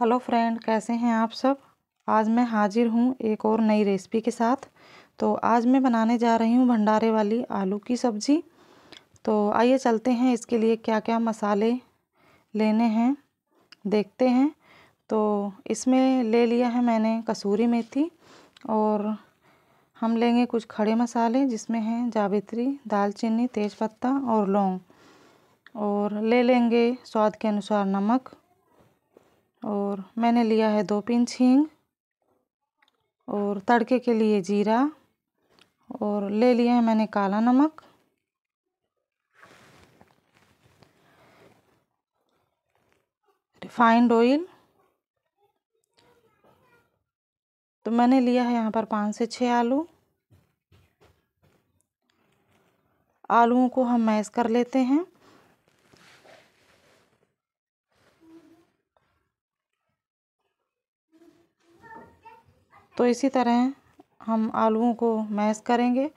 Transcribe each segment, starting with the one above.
hello friend कैसे हैं आप सब आज मैं हाजिर हूं एक और नई रेसिपी के साथ तो आज मैं बनाने जा रही हूं भंडारे वाली आलू की सब्ज़ी तो आइए चलते हैं इसके लिए क्या क्या मसाले लेने हैं देखते हैं तो इसमें ले लिया है मैंने कसूरी मेथी और हम लेंगे कुछ खड़े मसाले जिसमें हैं जावित्री दालचीनी तेज़पत्ता और लौंग और ले लेंगे स्वाद के अनुसार नमक और मैंने लिया है दो पिंच हींग और तड़के के लिए जीरा और ले लिया है मैंने काला नमक रिफाइंड ऑयल तो मैंने लिया है यहाँ पर पाँच से छः आलू आलूओं को हम मैश कर लेते हैं तो इसी तरह हम आलूओं को मैश करेंगे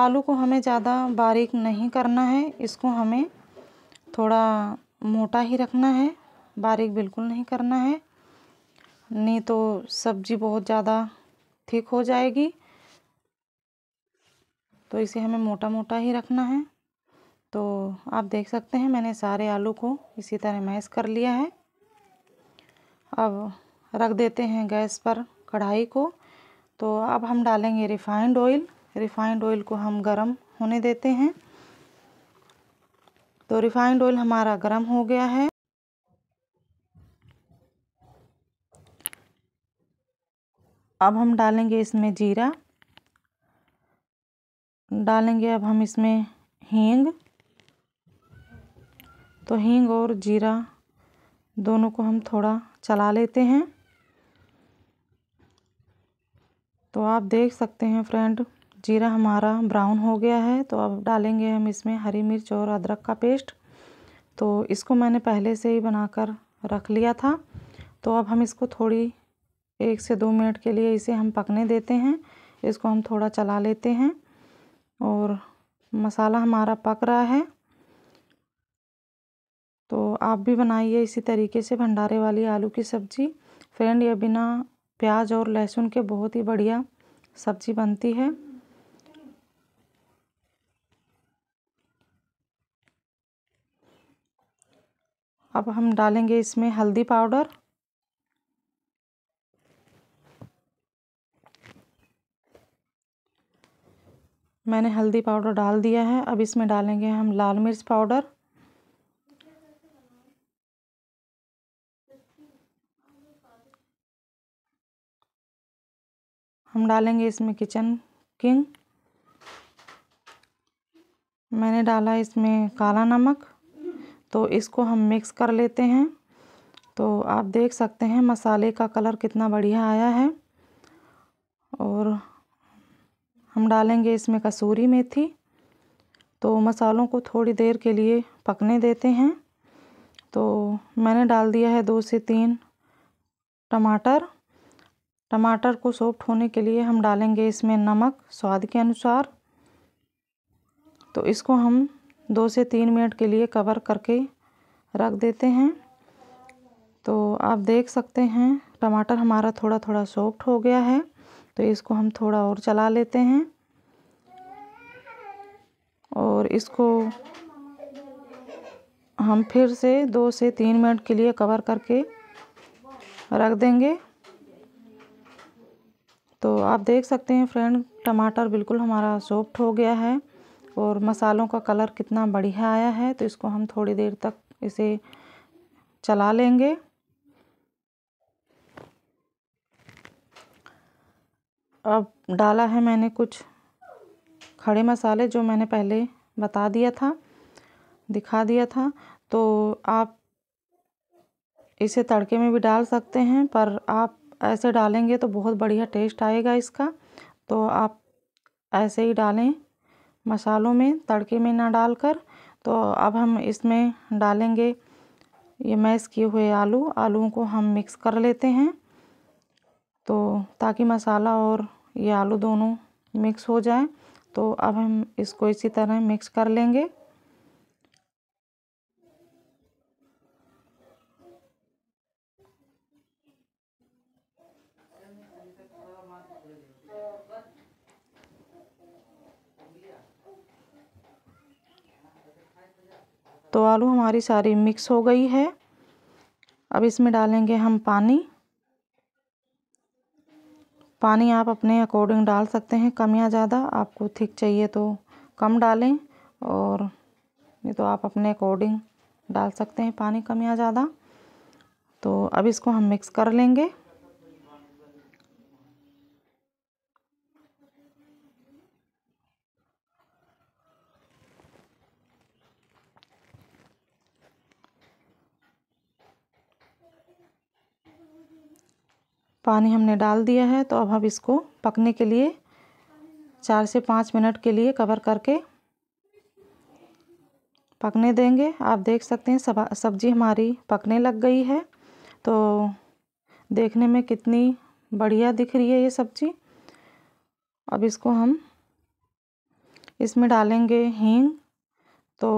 आलू को हमें ज़्यादा बारीक नहीं करना है इसको हमें थोड़ा मोटा ही रखना है बारीक बिल्कुल नहीं करना है नहीं तो सब्ज़ी बहुत ज़्यादा ठीक हो जाएगी तो इसे हमें मोटा मोटा ही रखना है तो आप देख सकते हैं मैंने सारे आलू को इसी तरह मैश कर लिया है अब रख देते हैं गैस पर कढ़ाई को तो अब हम डालेंगे रिफाइंड ऑयल रिफाइंड ऑयल को हम गरम होने देते हैं तो रिफाइंड ऑयल हमारा गरम हो गया है अब हम डालेंगे इसमें जीरा डालेंगे अब हम इसमें हींग तो हींग और जीरा दोनों को हम थोड़ा चला लेते हैं तो आप देख सकते हैं फ्रेंड जीरा हमारा ब्राउन हो गया है तो अब डालेंगे हम इसमें हरी मिर्च और अदरक का पेस्ट तो इसको मैंने पहले से ही बनाकर रख लिया था तो अब हम इसको थोड़ी एक से दो मिनट के लिए इसे हम पकने देते हैं इसको हम थोड़ा चला लेते हैं और मसाला हमारा पक रहा है तो आप भी बनाइए इसी तरीके से भंडारे वाली आलू की सब्ज़ी फ्रेंड ये बिना प्याज और लहसुन के बहुत ही बढ़िया सब्जी बनती है अब हम डालेंगे इसमें हल्दी पाउडर मैंने हल्दी पाउडर डाल दिया है अब इसमें डालेंगे हम लाल मिर्च पाउडर हम डालेंगे इसमें किचन किंग मैंने डाला इसमें काला नमक तो इसको हम मिक्स कर लेते हैं तो आप देख सकते हैं मसाले का कलर कितना बढ़िया आया है और हम डालेंगे इसमें कसूरी मेथी तो मसालों को थोड़ी देर के लिए पकने देते हैं तो मैंने डाल दिया है दो से तीन टमाटर टमाटर को सॉफ्ट होने के लिए हम डालेंगे इसमें नमक स्वाद के अनुसार तो इसको हम दो से तीन मिनट के लिए कवर करके रख देते हैं तो आप देख सकते हैं टमाटर हमारा थोड़ा थोड़ा सॉफ्ट हो गया है तो इसको हम थोड़ा और चला लेते हैं और इसको हम फिर से दो से तीन मिनट के लिए कवर करके रख देंगे तो आप देख सकते हैं फ्रेंड टमाटर बिल्कुल हमारा सॉफ्ट हो गया है और मसालों का कलर कितना बढ़िया आया है तो इसको हम थोड़ी देर तक इसे चला लेंगे अब डाला है मैंने कुछ खड़े मसाले जो मैंने पहले बता दिया था दिखा दिया था तो आप इसे तड़के में भी डाल सकते हैं पर आप ऐसे डालेंगे तो बहुत बढ़िया टेस्ट आएगा इसका तो आप ऐसे ही डालें मसालों में तड़के में ना डालकर तो अब हम इसमें डालेंगे ये मैश किए हुए आलू आलू को हम मिक्स कर लेते हैं तो ताकि मसाला और ये आलू दोनों मिक्स हो जाए तो अब हम इसको इसी तरह मिक्स कर लेंगे तो आलू हमारी सारी मिक्स हो गई है अब इसमें डालेंगे हम पानी पानी आप अपने अकॉर्डिंग डाल सकते हैं कम या ज़्यादा आपको थिक चाहिए तो कम डालें और नहीं तो आप अपने अकॉर्डिंग डाल सकते हैं पानी कम या ज़्यादा तो अब इसको हम मिक्स कर लेंगे पानी हमने डाल दिया है तो अब हम इसको पकने के लिए चार से पाँच मिनट के लिए कवर करके पकने देंगे आप देख सकते हैं सब्ज़ी हमारी पकने लग गई है तो देखने में कितनी बढ़िया दिख रही है ये सब्ज़ी अब इसको हम इसमें डालेंगे हींग तो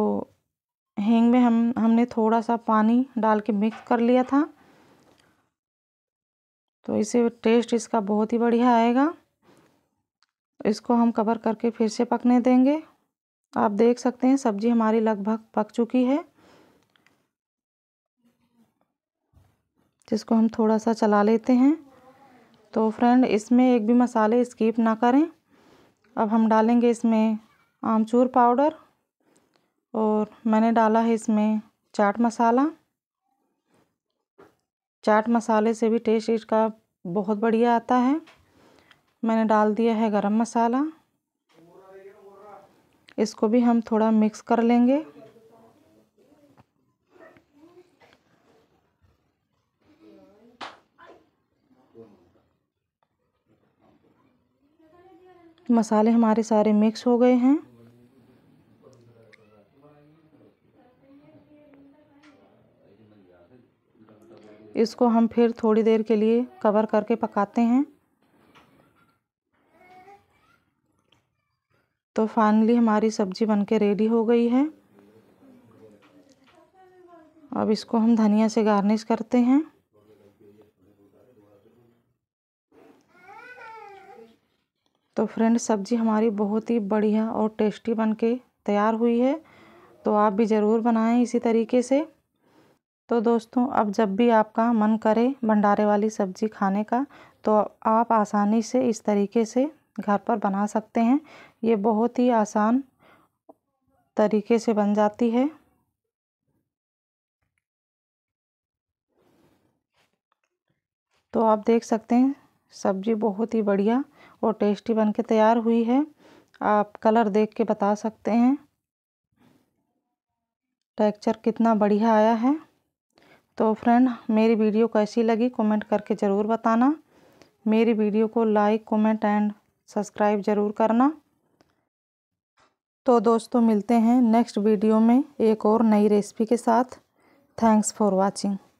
हींग में हम हमने थोड़ा सा पानी डाल के मिक्स कर लिया था तो इसे टेस्ट इसका बहुत ही बढ़िया आएगा इसको हम कवर करके फिर से पकने देंगे आप देख सकते हैं सब्ज़ी हमारी लगभग पक चुकी है जिसको हम थोड़ा सा चला लेते हैं तो फ्रेंड इसमें एक भी मसाले स्कीप ना करें अब हम डालेंगे इसमें आमचूर पाउडर और मैंने डाला है इसमें चाट मसाला चाट मसाले से भी टेस्ट इसका बहुत बढ़िया आता है मैंने डाल दिया है गरम मसाला इसको भी हम थोड़ा मिक्स कर लेंगे मसाले हमारे सारे मिक्स हो गए हैं इसको हम फिर थोड़ी देर के लिए कवर करके पकाते हैं तो फाइनली हमारी सब्ज़ी बनके रेडी हो गई है अब इसको हम धनिया से गार्निश करते हैं तो फ्रेंड सब्ज़ी हमारी बहुत ही बढ़िया और टेस्टी बनके तैयार हुई है तो आप भी ज़रूर बनाएं इसी तरीके से तो दोस्तों अब जब भी आपका मन करे भंडारे वाली सब्जी खाने का तो आप आसानी से इस तरीके से घर पर बना सकते हैं ये बहुत ही आसान तरीके से बन जाती है तो आप देख सकते हैं सब्जी बहुत ही बढ़िया और टेस्टी बन के तैयार हुई है आप कलर देख के बता सकते हैं टेक्सचर कितना बढ़िया आया है तो फ्रेंड मेरी वीडियो कैसी लगी कमेंट करके ज़रूर बताना मेरी वीडियो को लाइक कमेंट एंड सब्सक्राइब ज़रूर करना तो दोस्तों मिलते हैं नेक्स्ट वीडियो में एक और नई रेसिपी के साथ थैंक्स फॉर वाचिंग